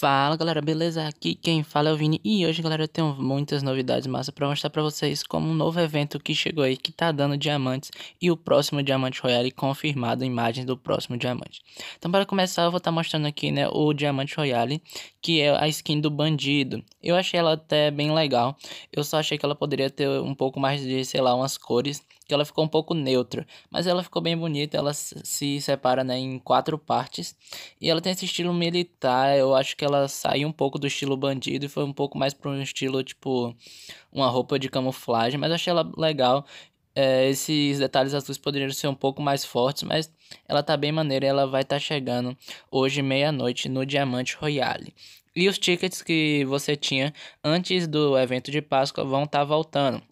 Fala galera, beleza? Aqui quem fala é o Vini e hoje galera eu tenho muitas novidades massa para mostrar para vocês como um novo evento que chegou aí que tá dando diamantes e o próximo diamante royale confirmado, imagens do próximo diamante. Então para começar eu vou estar tá mostrando aqui né, o diamante royale que é a skin do bandido. Eu achei ela até bem legal, eu só achei que ela poderia ter um pouco mais de, sei lá, umas cores que ela ficou um pouco neutra, mas ela ficou bem bonita, ela se separa né, em quatro partes e ela tem esse estilo militar, eu acho que ela ela saiu um pouco do estilo bandido e foi um pouco mais para um estilo tipo uma roupa de camuflagem, mas achei ela legal. É, esses detalhes azuis poderiam ser um pouco mais fortes, mas ela tá bem maneira e ela vai estar tá chegando hoje meia-noite no Diamante Royale. E os tickets que você tinha antes do evento de Páscoa vão estar tá voltando.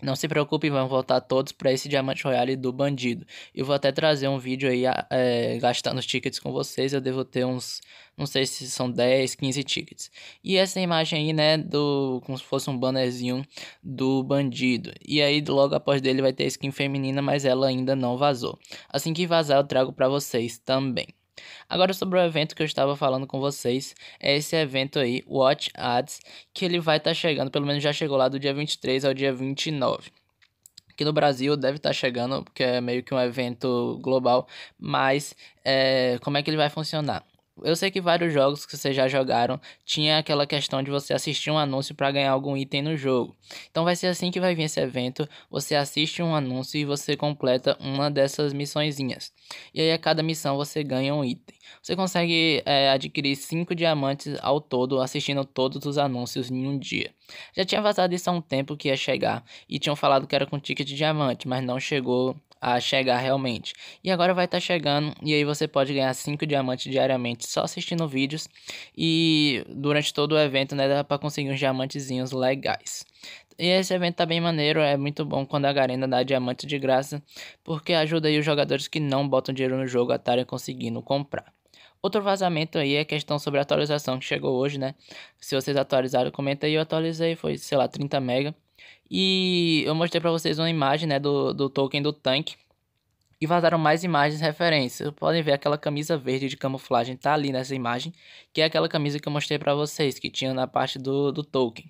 Não se preocupe, vão voltar todos para esse Diamante Royale do Bandido. Eu vou até trazer um vídeo aí é, gastando os tickets com vocês. Eu devo ter uns, não sei se são 10, 15 tickets. E essa imagem aí, né, do como se fosse um bannerzinho do Bandido. E aí logo após dele vai ter skin feminina, mas ela ainda não vazou. Assim que vazar eu trago para vocês também. Agora sobre o evento que eu estava falando com vocês, é esse evento aí, Watch Ads, que ele vai estar tá chegando, pelo menos já chegou lá do dia 23 ao dia 29 aqui no Brasil deve estar tá chegando, porque é meio que um evento global, mas é, como é que ele vai funcionar? Eu sei que vários jogos que vocês já jogaram tinha aquela questão de você assistir um anúncio para ganhar algum item no jogo. Então vai ser assim que vai vir esse evento, você assiste um anúncio e você completa uma dessas missõezinhas. E aí a cada missão você ganha um item. Você consegue é, adquirir 5 diamantes ao todo assistindo todos os anúncios em um dia. Já tinha vazado isso há um tempo que ia chegar e tinham falado que era com ticket de diamante, mas não chegou a chegar realmente. E agora vai estar tá chegando e aí você pode ganhar 5 diamantes diariamente só assistindo vídeos e durante todo o evento, né, dá para conseguir uns diamantezinhos legais. E esse evento tá bem maneiro, é muito bom quando a Garena dá diamante de graça, porque ajuda aí os jogadores que não botam dinheiro no jogo a estarem conseguindo comprar. Outro vazamento aí é a questão sobre a atualização que chegou hoje, né? Se vocês atualizaram, comenta aí. Eu atualizei, foi, sei lá, 30 mega. E eu mostrei para vocês uma imagem né, do, do token do tanque. E vazaram mais imagens referências. Podem ver aquela camisa verde de camuflagem tá ali nessa imagem, que é aquela camisa que eu mostrei para vocês, que tinha na parte do, do token.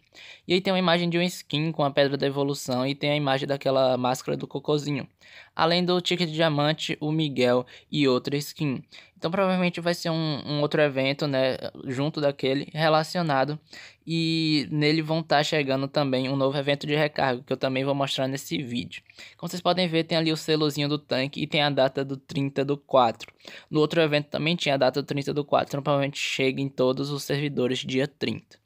E aí tem uma imagem de um skin com a pedra da evolução e tem a imagem daquela máscara do cocozinho além do ticket diamante, o Miguel e outra skin. Então provavelmente vai ser um, um outro evento, né, junto daquele relacionado e nele vão estar tá chegando também um novo evento de recarga que eu também vou mostrar nesse vídeo. Como vocês podem ver, tem ali o selozinho do tanque e tem a data do 30 do 4. No outro evento também tinha a data do 30 do 4, então provavelmente chega em todos os servidores dia 30.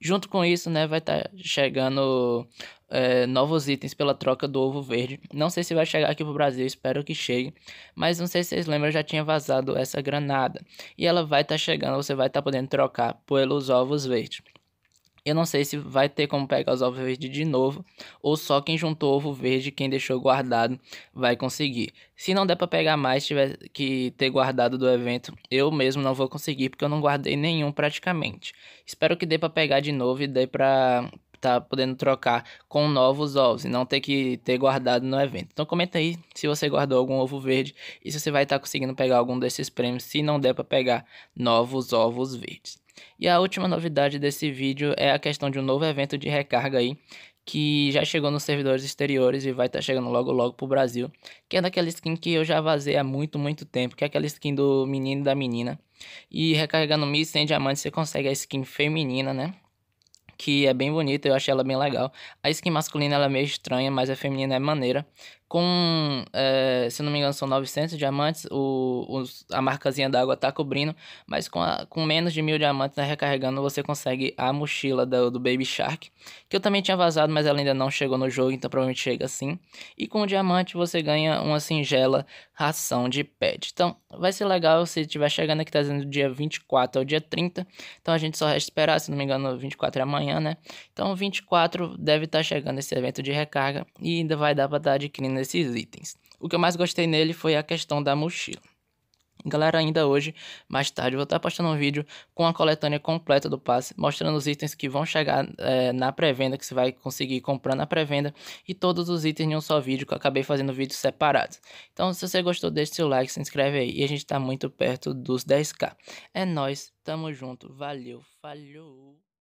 Junto com isso, né, vai estar tá chegando é, novos itens pela troca do ovo verde. Não sei se vai chegar aqui pro Brasil, espero que chegue. Mas não sei se vocês lembram, já tinha vazado essa granada. E ela vai estar tá chegando, você vai estar tá podendo trocar pelos ovos verdes. Eu não sei se vai ter como pegar os ovos verdes de novo, ou só quem juntou ovo verde, quem deixou guardado, vai conseguir. Se não der para pegar mais, tiver que ter guardado do evento, eu mesmo não vou conseguir porque eu não guardei nenhum praticamente. Espero que dê para pegar de novo e dê para tá podendo trocar com novos ovos e não ter que ter guardado no evento. Então comenta aí se você guardou algum ovo verde e se você vai estar tá conseguindo pegar algum desses prêmios, se não der para pegar novos ovos verdes. E a última novidade desse vídeo é a questão de um novo evento de recarga aí, que já chegou nos servidores exteriores e vai estar tá chegando logo logo pro Brasil, que é daquela skin que eu já vazei há muito, muito tempo, que é aquela skin do menino e da menina. E recarregando 1.100 diamantes você consegue a skin feminina, né? que é bem bonita, eu achei ela bem legal. A skin masculina ela é meio estranha, mas a feminina é maneira com, é, se não me engano, são 900 diamantes, o, os, a marcazinha d'água tá cobrindo, mas com, a, com menos de mil diamantes né, recarregando, você consegue a mochila do, do Baby Shark, que eu também tinha vazado, mas ela ainda não chegou no jogo, então provavelmente chega assim. E com o diamante você ganha uma singela ração de pet. Então, vai ser legal se tiver chegando aqui, tá dizendo dia 24 ao dia 30, então a gente só resta esperar, se não me engano, 24 é amanhã, né? Então, 24 deve estar tá chegando esse evento de recarga e ainda vai dar para estar tá adquirindo nesses itens. O que eu mais gostei nele foi a questão da mochila. Galera, ainda hoje, mais tarde, vou estar postando um vídeo com a coletânea completa do passe, mostrando os itens que vão chegar é, na pré-venda, que você vai conseguir comprar na pré-venda, e todos os itens em um só vídeo, que eu acabei fazendo vídeos separados. Então, se você gostou, deixe seu like, se inscreve aí, e a gente está muito perto dos 10k. É nóis, tamo junto, valeu, falhou!